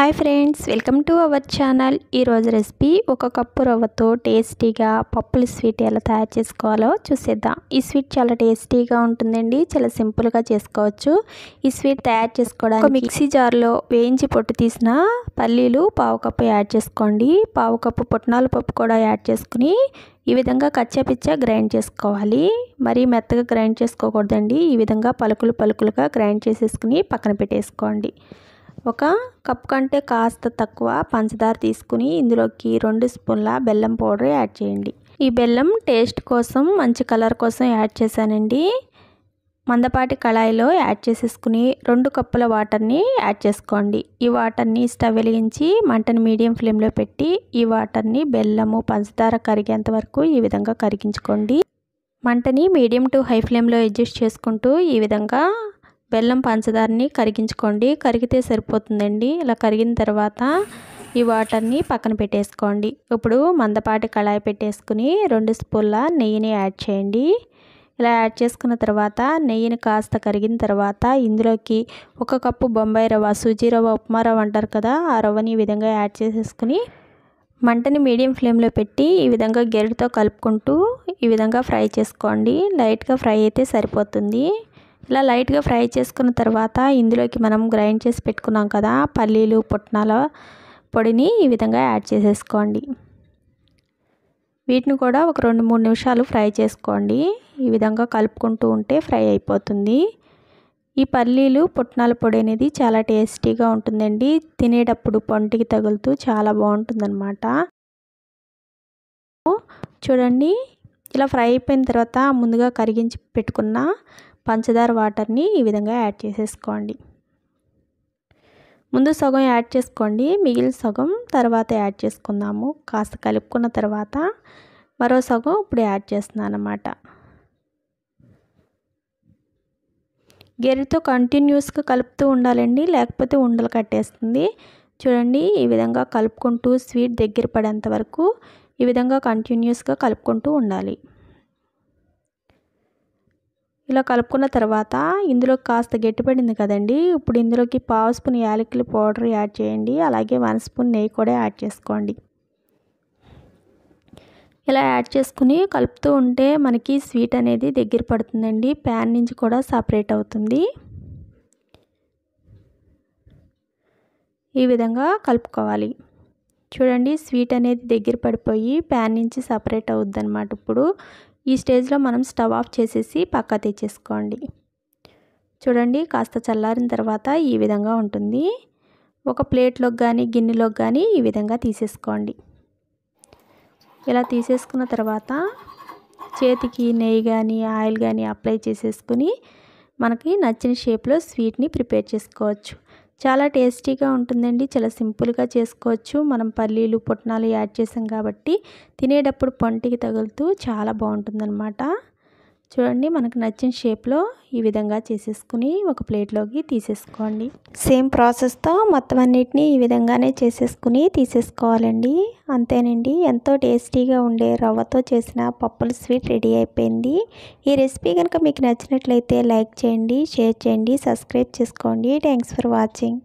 hi friends welcome to our channel ఈరోజు recipe ఒక cup రవ్వతో టేస్టీగా పప్పుల స్వీట్ ఎలా తయారు చేసుకోవాలో చూసేద్దాం ఈ స్వీట్ చాలా టేస్టీగా ఉంటుందండి చాలా సింపుల్గా చేసుకోవచ్చు ఈ స్వీట్ తయారు చేసుకోవడానికి మిక్సీ జార్లో వేయించి పొట్టు తీసిన పల్లీలు పావు కప్పు యాడ్ చేసుకోండి పావు కప్పు పుట్నాల పప్పు కూడా యాడ్ చేసుకుని ఈ విధంగా కచ్చపిచ్చ గ్రైండ్ చేసుకోవాలి మరీ మెత్తగా గ్రైండ్ చేసుకోకూడదండి ఈ విధంగా పలుకులు పలుకులుగా గ్రైండ్ చేసేసుకుని పక్కన పెట్టేసుకోండి ఒక కప్ కంటే కాస్త తక్కువ పంచదార తీసుకుని ఇందులోకి రెండు స్పూన్ల బెల్లం పౌడర్ యాడ్ చేయండి ఈ బెల్లం టేస్ట్ కోసం మంచి కలర్ కోసం యాడ్ చేశానండి మందపాటి కళాయిలో యాడ్ చేసేసుకుని రెండు కప్పుల వాటర్ని యాడ్ చేసుకోండి ఈ వాటర్ని స్టవ్ వెలిగించి మంటను మీడియం ఫ్లేమ్లో పెట్టి ఈ వాటర్ని బెల్లము పంచదార కరిగేంత వరకు ఈ విధంగా కరిగించుకోండి మంటని మీడియం టు హై ఫ్లేమ్లో అడ్జస్ట్ చేసుకుంటూ ఈ విధంగా బెల్లం పంచదారని కరిగించుకోండి కరిగితే సరిపోతుందండి ఇలా కరిగిన తర్వాత ఈ వాటర్ని పక్కన పెట్టేసుకోండి ఇప్పుడు మందపాటి కళాయి పెట్టేసుకుని రెండు స్పూన్ల నెయ్యిని యాడ్ చేయండి ఇలా యాడ్ చేసుకున్న తర్వాత నెయ్యిని కాస్త కరిగిన తర్వాత ఇందులోకి ఒక కప్పు బొంబాయి రవ్వ సూజీ రవ్వ ఉప్మా రవ్వ అంటారు కదా ఆ రవ్వని ఈ విధంగా యాడ్ చేసేసుకుని మంటని మీడియం ఫ్లేమ్లో పెట్టి ఈ విధంగా గెరటితో కలుపుకుంటూ ఈ విధంగా ఫ్రై చేసుకోండి లైట్గా ఫ్రై అయితే సరిపోతుంది ఇలా లైట్గా ఫ్రై చేసుకున్న తర్వాత ఇందులోకి మనం గ్రైండ్ చేసి పెట్టుకున్నాం కదా పల్లీలు పుట్నాల పొడిని ఈ విధంగా యాడ్ చేసేసుకోండి వీటిని కూడా ఒక రెండు మూడు నిమిషాలు ఫ్రై చేసుకోండి ఈ విధంగా కలుపుకుంటూ ఉంటే ఫ్రై అయిపోతుంది ఈ పల్లీలు పుట్నాల పొడి అనేది చాలా టేస్టీగా ఉంటుందండి తినేటప్పుడు పొంటికి తగులుతూ చాలా బాగుంటుందన్నమాట చూడండి ఇలా ఫ్రై అయిపోయిన తర్వాత ముందుగా కరిగించి పెట్టుకున్న పంచదార వాటర్ని ఈ విధంగా యాడ్ చేసేసుకోండి ముందు సగం యాడ్ చేసుకోండి మిగిలిన సగం తర్వాత యాడ్ చేసుకుందాము కాస్త కలుపుకున్న తర్వాత మరో సగం ఇప్పుడు యాడ్ చేస్తున్నాను అన్నమాట గెరితో కంటిన్యూస్గా కలుపుతూ ఉండాలండి లేకపోతే ఉండలు కట్టేస్తుంది చూడండి ఈ విధంగా కలుపుకుంటూ స్వీట్ దగ్గర పడేంత వరకు ఈ విధంగా కంటిన్యూస్గా కలుపుకుంటూ ఉండాలి ఇలా కలుపుకున్న తర్వాత ఇందులో కాస్త గట్టిపడింది కదండి ఇప్పుడు ఇందులోకి పావు స్పూన్ యాలకుల పౌడర్ యాడ్ చేయండి అలాగే వన్ స్పూన్ నెయ్యి కూడా యాడ్ చేసుకోండి ఇలా యాడ్ చేసుకుని కలుపుతూ ఉంటే మనకి స్వీట్ అనేది దగ్గర పడుతుందండి ప్యాన్ నుంచి కూడా సపరేట్ అవుతుంది ఈ విధంగా కలుపుకోవాలి చూడండి స్వీట్ అనేది దగ్గర పడిపోయి ప్యాన్ నుంచి సపరేట్ అవుద్ది ఇప్పుడు ఈ స్టేజ్లో మనం స్టవ్ ఆఫ్ చేసేసి పక్క తెచ్చేసుకోండి చూడండి కాస్త చల్లారిన తర్వాత ఈ విధంగా ఉంటుంది ఒక ప్లేట్లోకి కానీ గిన్నెలోకి కానీ ఈ విధంగా తీసేసుకోండి ఇలా తీసేసుకున్న తర్వాత చేతికి నెయ్యి కానీ ఆయిల్ కానీ అప్లై చేసేసుకుని మనకి నచ్చిన షేప్లో స్వీట్ని ప్రిపేర్ చేసుకోవచ్చు చాలా టేస్టీగా ఉంటుందండి చాలా సింపుల్గా చేసుకోవచ్చు మనం పల్లీలు పుట్నాలు యాడ్ చేసాం కాబట్టి తినేటప్పుడు పంటికి తగులుతూ చాలా బాగుంటుందన్నమాట చూడండి మనకు నచ్చిన షేప్లో ఈ విధంగా చేసేసుకుని ఒక ప్లేట్లోకి తీసేసుకోండి సేమ్ ప్రాసెస్తో మొత్తం అన్నిటినీ ఈ విధంగానే చేసేసుకుని తీసేసుకోవాలండి అంతేనండి ఎంతో టేస్టీగా ఉండే రవ్వతో చేసిన పప్పుల స్వీట్ రెడీ అయిపోయింది ఈ రెసిపీ కనుక మీకు నచ్చినట్లయితే లైక్ చేయండి షేర్ చేయండి సబ్స్క్రైబ్ చేసుకోండి థ్యాంక్స్ ఫర్ వాచింగ్